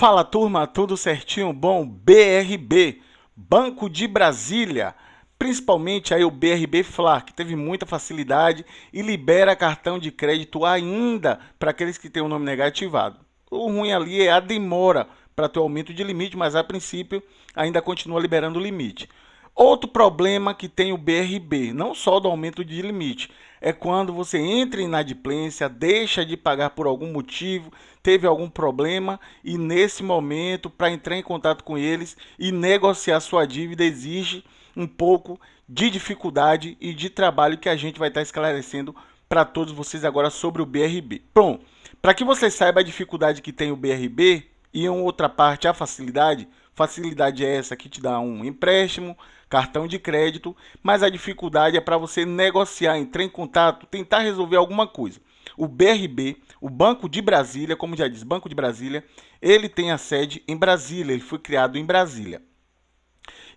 Fala turma, tudo certinho? Bom, BRB, Banco de Brasília, principalmente aí o BRB Fla, que teve muita facilidade e libera cartão de crédito ainda para aqueles que têm o nome negativado. O ruim ali é a demora para ter aumento de limite, mas a princípio ainda continua liberando o limite. Outro problema que tem o BRB, não só do aumento de limite, é quando você entra em inadimplência, deixa de pagar por algum motivo, teve algum problema e nesse momento, para entrar em contato com eles e negociar sua dívida, exige um pouco de dificuldade e de trabalho que a gente vai estar tá esclarecendo para todos vocês agora sobre o BRB. Pronto, para que você saiba a dificuldade que tem o BRB, e em outra parte, a facilidade. Facilidade é essa que te dá um empréstimo, cartão de crédito, mas a dificuldade é para você negociar, entrar em contato, tentar resolver alguma coisa. O BRB, o Banco de Brasília, como já diz, Banco de Brasília, ele tem a sede em Brasília, ele foi criado em Brasília.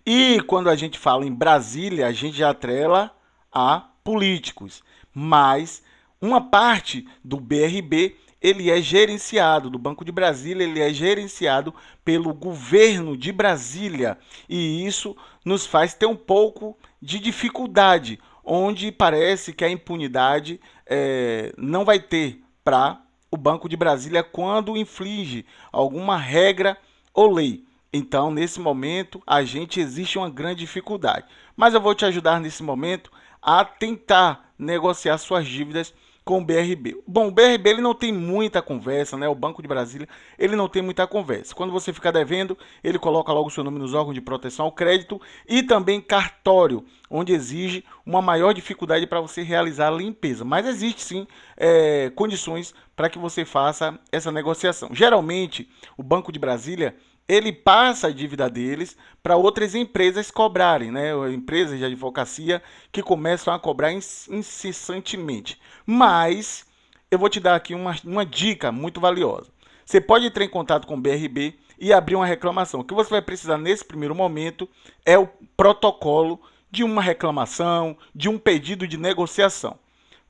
E quando a gente fala em Brasília, a gente já atrela a políticos, mas uma parte do BRB ele é gerenciado, do Banco de Brasília, ele é gerenciado pelo governo de Brasília. E isso nos faz ter um pouco de dificuldade, onde parece que a impunidade é, não vai ter para o Banco de Brasília quando inflige alguma regra ou lei. Então, nesse momento, a gente existe uma grande dificuldade. Mas eu vou te ajudar nesse momento a tentar negociar suas dívidas com o BRB. Bom, o BRB ele não tem muita conversa, né? O Banco de Brasília, ele não tem muita conversa. Quando você ficar devendo, ele coloca logo o seu nome nos órgãos de proteção ao crédito e também cartório, onde exige uma maior dificuldade para você realizar a limpeza. Mas existe sim é, condições para que você faça essa negociação. Geralmente, o Banco de Brasília ele passa a dívida deles para outras empresas cobrarem, né? Empresas de advocacia que começam a cobrar incessantemente. Mas eu vou te dar aqui uma, uma dica muito valiosa. Você pode entrar em contato com o BRB e abrir uma reclamação. O que você vai precisar nesse primeiro momento é o protocolo de uma reclamação, de um pedido de negociação.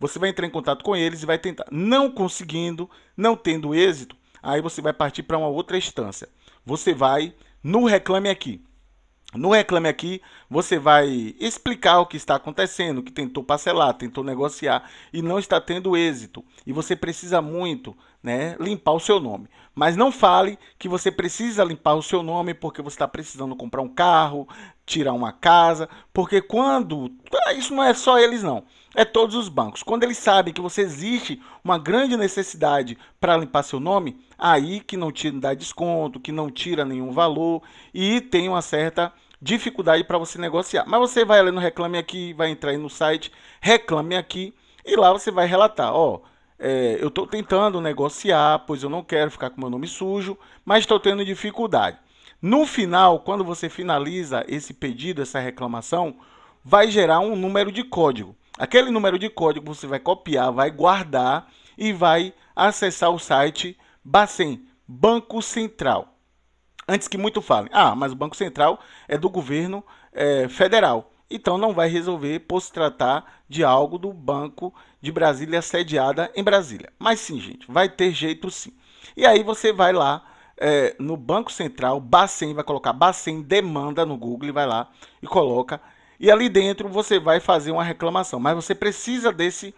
Você vai entrar em contato com eles e vai tentar. Não conseguindo, não tendo êxito, aí você vai partir para uma outra instância. Você vai no Reclame Aqui. No Reclame Aqui, você vai explicar o que está acontecendo, que tentou parcelar, tentou negociar e não está tendo êxito. E você precisa muito né, limpar o seu nome. Mas não fale que você precisa limpar o seu nome porque você está precisando comprar um carro, tirar uma casa, porque quando. Ah, isso não é só eles, não. É todos os bancos. Quando eles sabem que você existe uma grande necessidade para limpar seu nome, aí que não te dá desconto, que não tira nenhum valor e tem uma certa dificuldade para você negociar. Mas você vai ali no Reclame Aqui, vai entrar aí no site Reclame Aqui e lá você vai relatar: ó. Oh, é, eu estou tentando negociar, pois eu não quero ficar com meu nome sujo, mas estou tendo dificuldade. No final, quando você finaliza esse pedido, essa reclamação, vai gerar um número de código. Aquele número de código você vai copiar, vai guardar e vai acessar o site Bacen, Banco Central. Antes que muito falem, ah, mas o Banco Central é do governo é, federal então não vai resolver por se tratar de algo do Banco de Brasília sediada em Brasília. Mas sim, gente, vai ter jeito sim. E aí você vai lá é, no Banco Central, Bacen, vai colocar Bacen demanda no Google, vai lá e coloca. E ali dentro você vai fazer uma reclamação, mas você precisa desse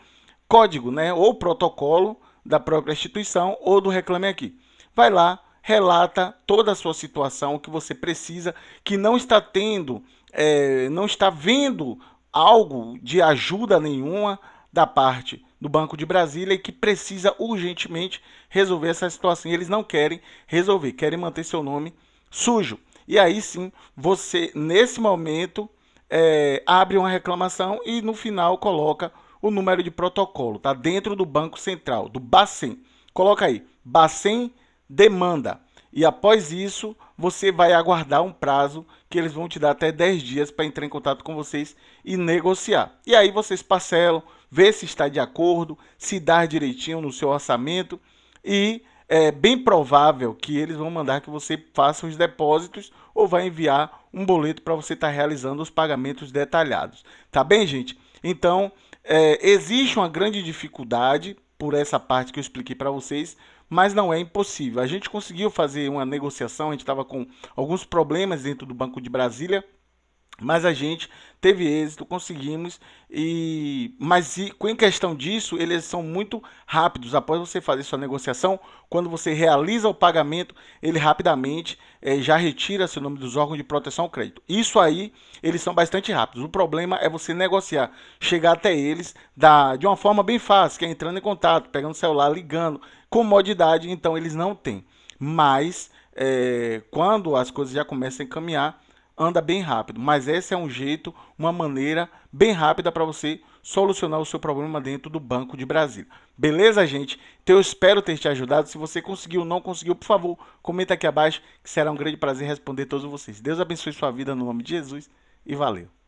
código, né? Ou protocolo da própria instituição ou do Reclame Aqui. Vai lá, relata toda a sua situação, o que você precisa, que não está tendo, é, não está vendo algo de ajuda nenhuma da parte do Banco de Brasília e que precisa urgentemente resolver essa situação. E eles não querem resolver, querem manter seu nome sujo. E aí sim, você, nesse momento, é, abre uma reclamação e no final coloca o número de protocolo, tá? Dentro do Banco Central, do Bacen. Coloca aí, Bacen demanda. E após isso, você vai aguardar um prazo que eles vão te dar até 10 dias para entrar em contato com vocês e negociar. E aí vocês parcelam, vê se está de acordo, se dá direitinho no seu orçamento e é bem provável que eles vão mandar que você faça os depósitos ou vai enviar um boleto para você estar tá realizando os pagamentos detalhados. Tá bem, gente? Então, é, existe uma grande dificuldade por essa parte que eu expliquei para vocês, mas não é impossível. A gente conseguiu fazer uma negociação, a gente estava com alguns problemas dentro do Banco de Brasília, mas a gente teve êxito, conseguimos e mas em questão disso, eles são muito rápidos. Após você fazer sua negociação, quando você realiza o pagamento, ele rapidamente é, já retira seu nome dos órgãos de proteção ao crédito. Isso aí, eles são bastante rápidos. O problema é você negociar, chegar até eles da, de uma forma bem fácil, que é entrando em contato, pegando o celular, ligando, comodidade, então eles não têm. Mas é, quando as coisas já começam a encaminhar, anda bem rápido, mas esse é um jeito, uma maneira bem rápida para você solucionar o seu problema dentro do Banco de Brasília. Beleza, gente? Então eu espero ter te ajudado. Se você conseguiu ou não conseguiu, por favor, comenta aqui abaixo, que será um grande prazer responder todos vocês. Deus abençoe sua vida no nome de Jesus e valeu.